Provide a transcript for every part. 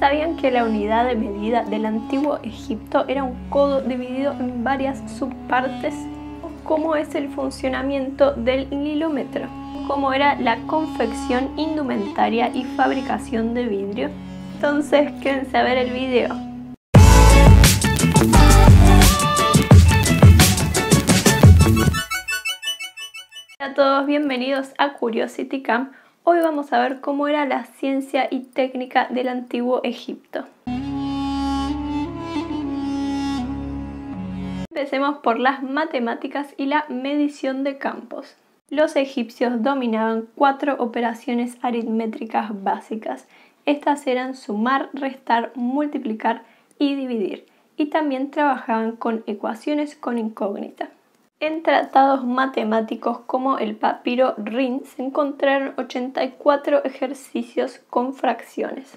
sabían que la unidad de medida del antiguo Egipto era un codo dividido en varias subpartes? ¿Cómo es el funcionamiento del nilómetro? ¿Cómo era la confección indumentaria y fabricación de vidrio? Entonces, quédense a ver el video. Hola a todos, bienvenidos a Curiosity Camp Hoy vamos a ver cómo era la ciencia y técnica del antiguo Egipto. Empecemos por las matemáticas y la medición de campos. Los egipcios dominaban cuatro operaciones aritmétricas básicas. Estas eran sumar, restar, multiplicar y dividir. Y también trabajaban con ecuaciones con incógnita. En tratados matemáticos como el papiro Rin se encontraron 84 ejercicios con fracciones.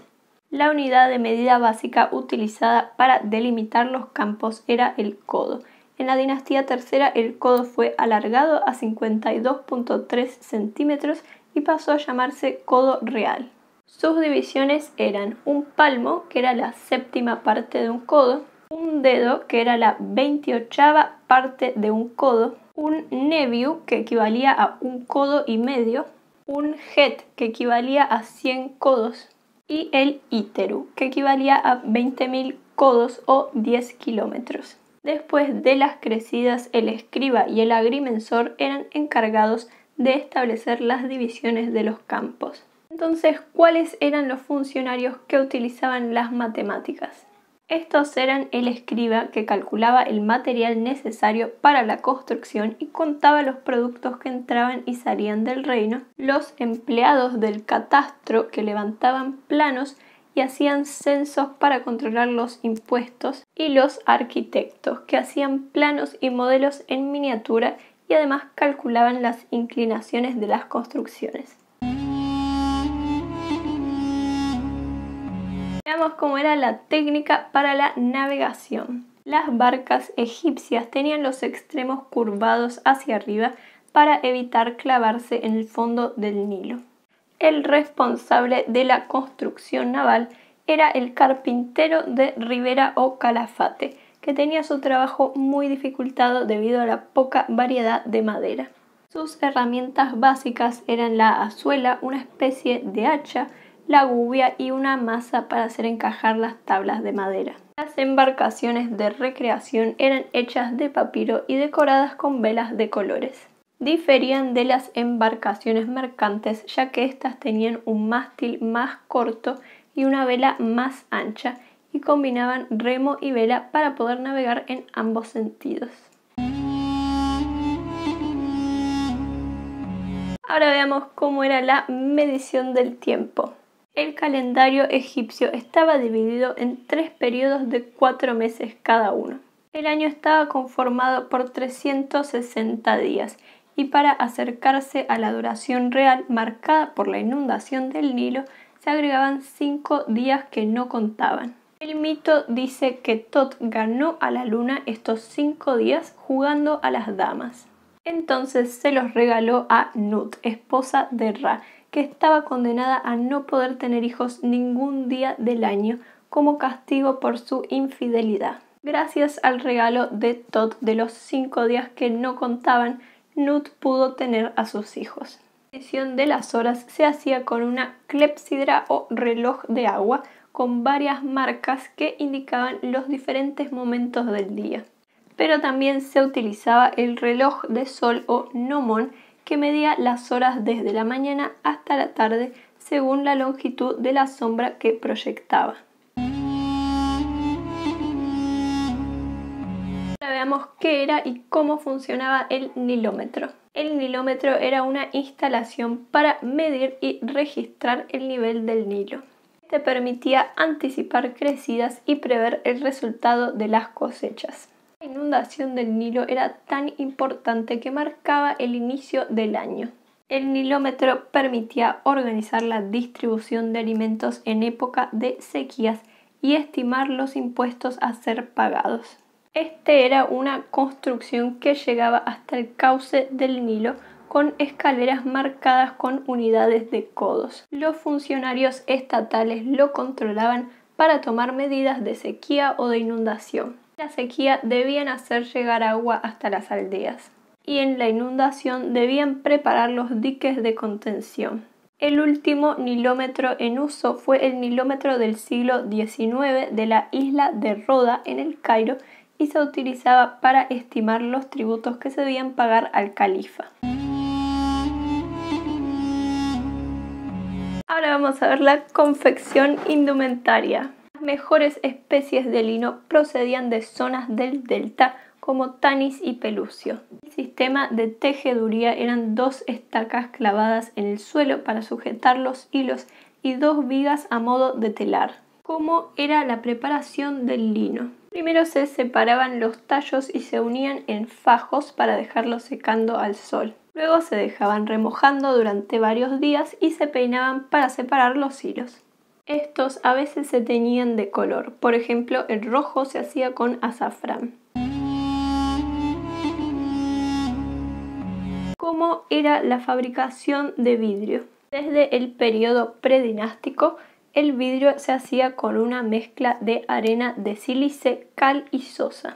La unidad de medida básica utilizada para delimitar los campos era el codo. En la dinastía tercera el codo fue alargado a 52.3 centímetros y pasó a llamarse codo real. Sus divisiones eran un palmo, que era la séptima parte de un codo, un dedo, que era la 28 parte de un codo, un nebiu que equivalía a un codo y medio, un het, que equivalía a 100 codos, y el íteru, que equivalía a 20.000 codos o 10 kilómetros. Después de las crecidas, el escriba y el agrimensor eran encargados de establecer las divisiones de los campos. Entonces, ¿cuáles eran los funcionarios que utilizaban las matemáticas? Estos eran el escriba que calculaba el material necesario para la construcción y contaba los productos que entraban y salían del reino, los empleados del catastro que levantaban planos y hacían censos para controlar los impuestos, y los arquitectos que hacían planos y modelos en miniatura y además calculaban las inclinaciones de las construcciones. veamos cómo era la técnica para la navegación. Las barcas egipcias tenían los extremos curvados hacia arriba para evitar clavarse en el fondo del Nilo. El responsable de la construcción naval era el carpintero de Ribera o Calafate, que tenía su trabajo muy dificultado debido a la poca variedad de madera. Sus herramientas básicas eran la azuela, una especie de hacha, la gubia y una masa para hacer encajar las tablas de madera. Las embarcaciones de recreación eran hechas de papiro y decoradas con velas de colores. Diferían de las embarcaciones mercantes ya que éstas tenían un mástil más corto y una vela más ancha y combinaban remo y vela para poder navegar en ambos sentidos. Ahora veamos cómo era la medición del tiempo. El calendario egipcio estaba dividido en tres periodos de cuatro meses cada uno. El año estaba conformado por 360 días y para acercarse a la duración real marcada por la inundación del Nilo se agregaban cinco días que no contaban. El mito dice que Tot ganó a la luna estos cinco días jugando a las damas. Entonces se los regaló a Nut, esposa de Ra, que estaba condenada a no poder tener hijos ningún día del año como castigo por su infidelidad. Gracias al regalo de Todd de los cinco días que no contaban, Nut pudo tener a sus hijos. La medición de las horas se hacía con una clepsidra o reloj de agua con varias marcas que indicaban los diferentes momentos del día. Pero también se utilizaba el reloj de sol o gnomon que medía las horas desde la mañana hasta la tarde según la longitud de la sombra que proyectaba. Ahora veamos qué era y cómo funcionaba el nilómetro. El nilómetro era una instalación para medir y registrar el nivel del Nilo. Te este permitía anticipar crecidas y prever el resultado de las cosechas inundación del Nilo era tan importante que marcaba el inicio del año. El nilómetro permitía organizar la distribución de alimentos en época de sequías y estimar los impuestos a ser pagados. Este era una construcción que llegaba hasta el cauce del Nilo con escaleras marcadas con unidades de codos. Los funcionarios estatales lo controlaban para tomar medidas de sequía o de inundación. La sequía debían hacer llegar agua hasta las aldeas y en la inundación debían preparar los diques de contención. El último nilómetro en uso fue el nilómetro del siglo XIX de la isla de Roda en el Cairo y se utilizaba para estimar los tributos que se debían pagar al califa. Ahora vamos a ver la confección indumentaria mejores especies de lino procedían de zonas del delta como Tanis y Pelucio. El sistema de tejeduría eran dos estacas clavadas en el suelo para sujetar los hilos y dos vigas a modo de telar. ¿Cómo era la preparación del lino? Primero se separaban los tallos y se unían en fajos para dejarlos secando al sol. Luego se dejaban remojando durante varios días y se peinaban para separar los hilos. Estos a veces se teñían de color, por ejemplo el rojo se hacía con azafrán. ¿Cómo era la fabricación de vidrio? Desde el periodo predinástico, el vidrio se hacía con una mezcla de arena de sílice, cal y sosa.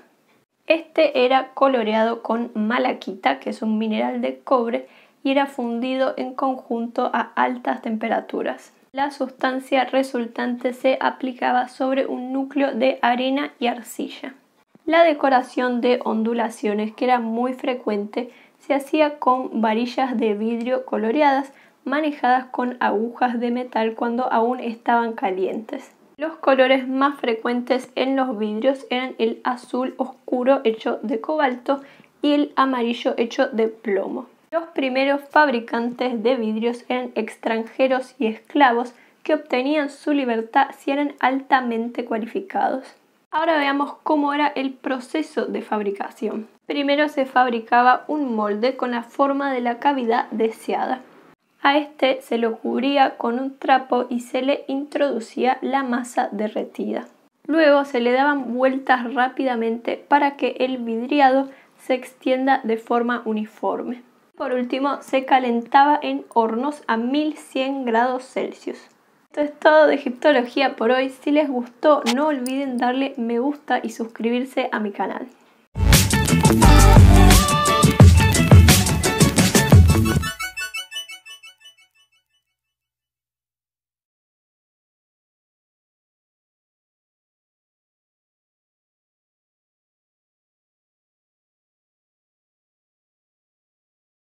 Este era coloreado con malaquita, que es un mineral de cobre, y era fundido en conjunto a altas temperaturas. La sustancia resultante se aplicaba sobre un núcleo de arena y arcilla. La decoración de ondulaciones, que era muy frecuente, se hacía con varillas de vidrio coloreadas manejadas con agujas de metal cuando aún estaban calientes. Los colores más frecuentes en los vidrios eran el azul oscuro hecho de cobalto y el amarillo hecho de plomo. Los primeros fabricantes de vidrios eran extranjeros y esclavos que obtenían su libertad si eran altamente cualificados. Ahora veamos cómo era el proceso de fabricación. Primero se fabricaba un molde con la forma de la cavidad deseada. A este se lo cubría con un trapo y se le introducía la masa derretida. Luego se le daban vueltas rápidamente para que el vidriado se extienda de forma uniforme por último, se calentaba en hornos a 1100 grados Celsius. Esto es todo de Egiptología por hoy. Si les gustó, no olviden darle me gusta y suscribirse a mi canal.